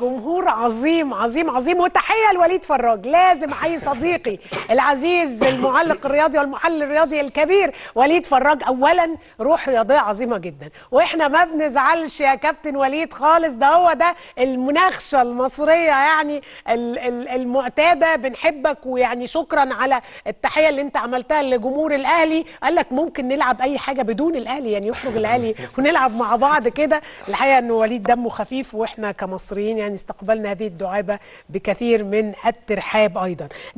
جمهور عظيم عظيم عظيم وتحيه لوليد فراج لازم احيي صديقي العزيز المعلق الرياضي والمحلل الرياضي الكبير وليد فراج اولا روح رياضيه عظيمه جدا واحنا ما بنزعلش يا كابتن وليد خالص ده هو ده المناخشه المصريه يعني المعتاده بنحبك ويعني شكرا على التحيه اللي انت عملتها لجمهور الاهلي قال لك ممكن نلعب اي حاجه بدون الاهلي يعني يخرج الاهلي ونلعب مع بعض كده الحقيقه ان وليد دمه خفيف واحنا كمصريين يعني يعني استقبلنا هذه الدعابه بكثير من الترحاب ايضا